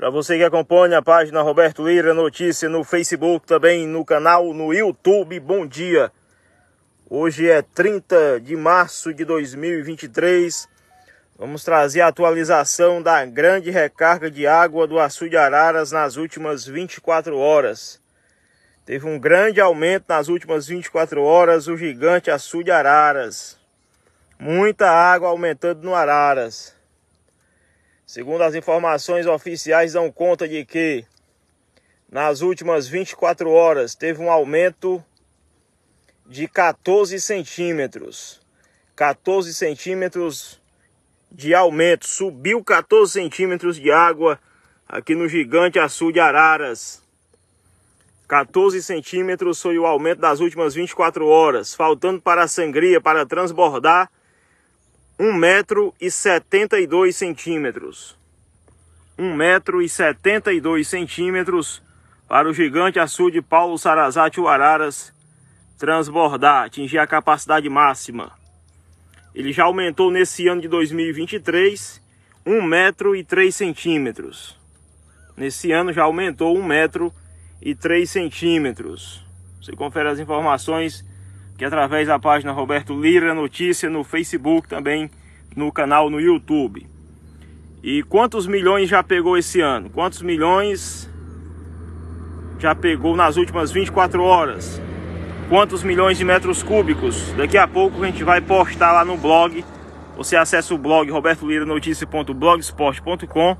Para você que acompanha a página Roberto Lira Notícia no Facebook, também no canal, no YouTube, bom dia. Hoje é 30 de março de 2023. Vamos trazer a atualização da grande recarga de água do açude Araras nas últimas 24 horas. Teve um grande aumento nas últimas 24 horas o gigante açude Araras. Muita água aumentando no Araras. Segundo as informações oficiais, dão conta de que nas últimas 24 horas teve um aumento de 14 centímetros. 14 centímetros de aumento, subiu 14 centímetros de água aqui no gigante de Araras. 14 centímetros foi o aumento das últimas 24 horas, faltando para a sangria para transbordar 1 metro e 72 centímetros. 1 metro e 72 centímetros para o gigante açude Paulo Sarazate Uararas transbordar, atingir a capacidade máxima. Ele já aumentou nesse ano de 2023 1 metro e 3 centímetros. Nesse ano já aumentou 1 metro e 3 centímetros. Você confere as informações que através da página Roberto Lira Notícia no Facebook, também no canal no YouTube. E quantos milhões já pegou esse ano? Quantos milhões já pegou nas últimas 24 horas? Quantos milhões de metros cúbicos? Daqui a pouco a gente vai postar lá no blog. Você acessa o blog robertoliranoticia.blogspot.com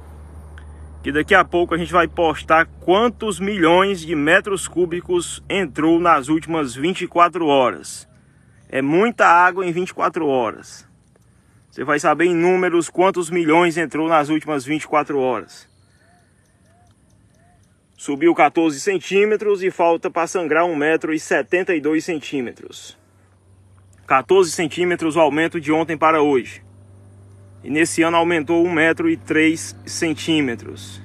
que daqui a pouco a gente vai postar quantos milhões de metros cúbicos entrou nas últimas 24 horas. É muita água em 24 horas. Você vai saber em números quantos milhões entrou nas últimas 24 horas. Subiu 14 centímetros e falta para sangrar 1,72 metro. 14 centímetros o aumento de ontem para hoje e nesse ano aumentou 1,3 centímetros.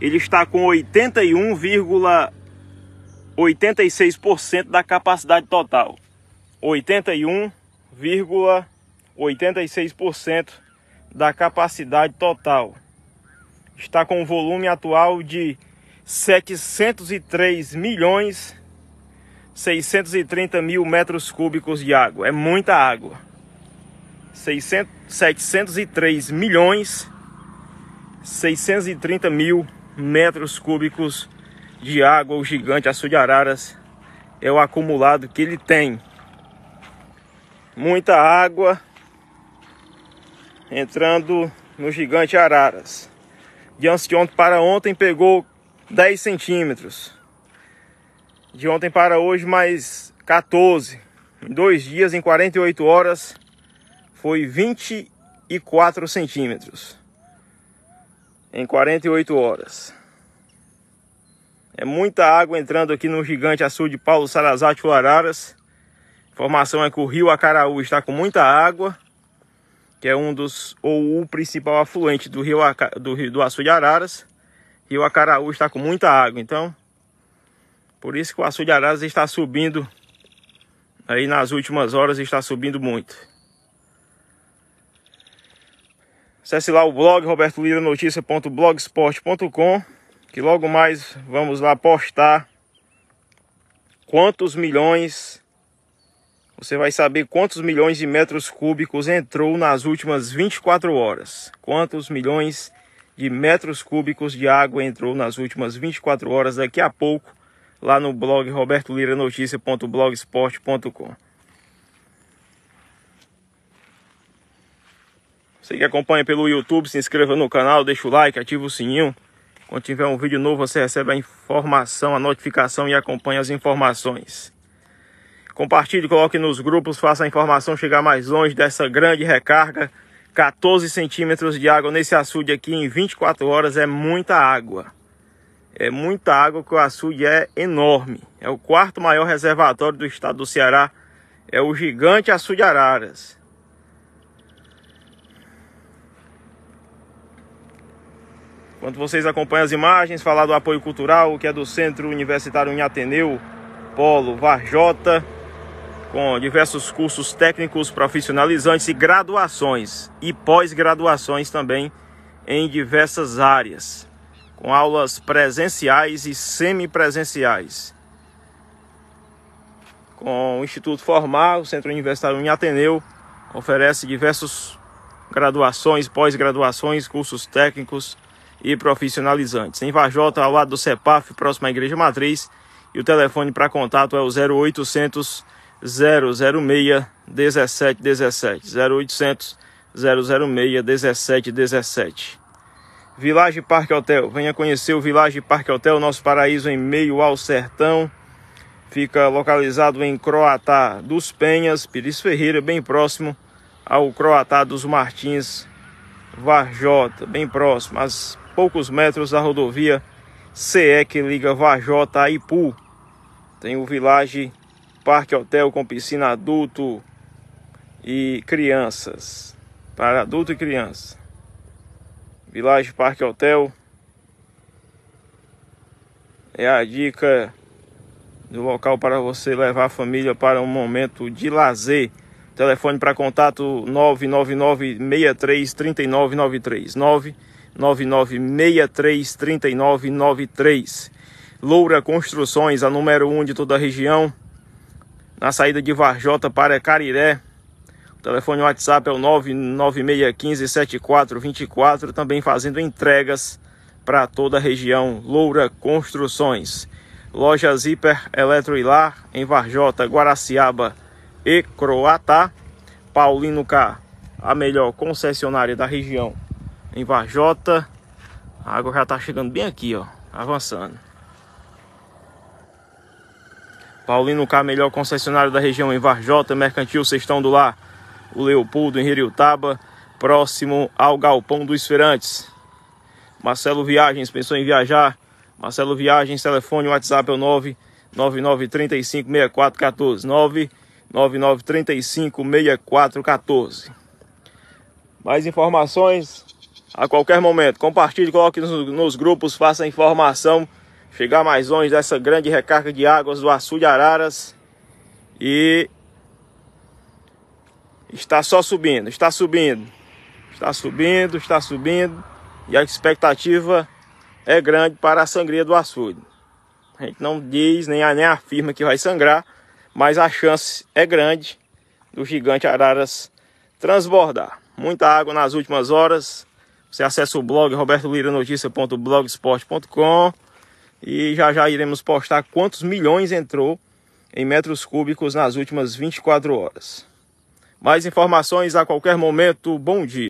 Ele está com 81,86% da capacidade total. 81,86% da capacidade total. Está com um volume atual de 703 milhões 630 mil metros cúbicos de água. É muita água. 600, 703 milhões 630 mil metros cúbicos de água, o gigante açu de Araras é o acumulado que ele tem. Muita água entrando no gigante Araras. De ontem para ontem pegou 10 centímetros. De ontem para hoje mais 14. Em dois dias, em 48 horas, foi 24 centímetros em 48 horas. É muita água entrando aqui no gigante de Paulo Salazar de Araras. Informação é que o rio Acaraú está com muita água, que é um dos ou o principal afluente do rio do rio do de Araras. Rio Acaraú está com muita água, então por isso que o de Araras está subindo aí nas últimas horas está subindo muito. Acesse lá o blog robertoliranoticia.blogsport.com que logo mais vamos lá postar quantos milhões você vai saber quantos milhões de metros cúbicos entrou nas últimas 24 horas. Quantos milhões de metros cúbicos de água entrou nas últimas 24 horas daqui a pouco lá no blog robertoliranoticia.blogsport.com. Você que acompanha pelo YouTube, se inscreva no canal, deixa o like, ativa o sininho. Quando tiver um vídeo novo, você recebe a informação, a notificação e acompanha as informações. Compartilhe, coloque nos grupos, faça a informação chegar mais longe dessa grande recarga. 14 centímetros de água nesse açude aqui em 24 horas é muita água. É muita água que o açude é enorme. É o quarto maior reservatório do estado do Ceará. É o gigante açude Araras. Enquanto vocês acompanham as imagens, falar do apoio cultural, que é do Centro Universitário em Ateneu, Polo Varjota, com diversos cursos técnicos profissionalizantes e graduações e pós-graduações também em diversas áreas, com aulas presenciais e semipresenciais. Com o Instituto Formal, o Centro Universitário em Ateneu oferece diversas graduações, pós-graduações, cursos técnicos e profissionalizantes. Em Vajota, ao lado do CEPAF, próximo à Igreja Matriz. E o telefone para contato é o 0800 006 1717. 0800 006 1717. Village Parque Hotel. Venha conhecer o Village Parque Hotel, nosso paraíso em meio ao sertão. Fica localizado em Croatá dos Penhas, Pires Ferreira, bem próximo ao Croatá dos Martins, Varjota, bem próximo. As poucos metros da rodovia CE que liga Vajota a Ipu. Tem o Village Parque Hotel com piscina adulto e crianças. Para adulto e criança. Village Parque Hotel é a dica do local para você levar a família para um momento de lazer. Telefone para contato 999 63 3993 99633993. Loura Construções, a número 1 de toda a região, na saída de Varjota para Cariré. O telefone WhatsApp é o 996157424, também fazendo entregas para toda a região. Loura Construções. Loja e Lar, em Varjota, Guaraciaba e Croatá. Paulino K, a melhor concessionária da região em Varjota. A água já tá chegando bem aqui, ó, avançando. Paulino K, melhor concessionário da região em Varjota, Mercantil Sextão do Lar, o Leopoldo em Hiriutaba, próximo ao Galpão dos Feirantes. Marcelo Viagens, pensou em viajar? Marcelo Viagens, telefone, WhatsApp é o 999356414, 999356414. Mais informações, a qualquer momento. Compartilhe, coloque nos, nos grupos, faça a informação chegar mais longe dessa grande recarga de águas do Açu de Araras. E está só subindo, está subindo, está subindo, está subindo. E a expectativa é grande para a sangria do açude. A gente não diz nem, nem afirma que vai sangrar, mas a chance é grande do gigante Araras transbordar. Muita água nas últimas horas, você acessa o blog robertoliranoticia.blogsport.com e já já iremos postar quantos milhões entrou em metros cúbicos nas últimas 24 horas. Mais informações a qualquer momento. Bom dia.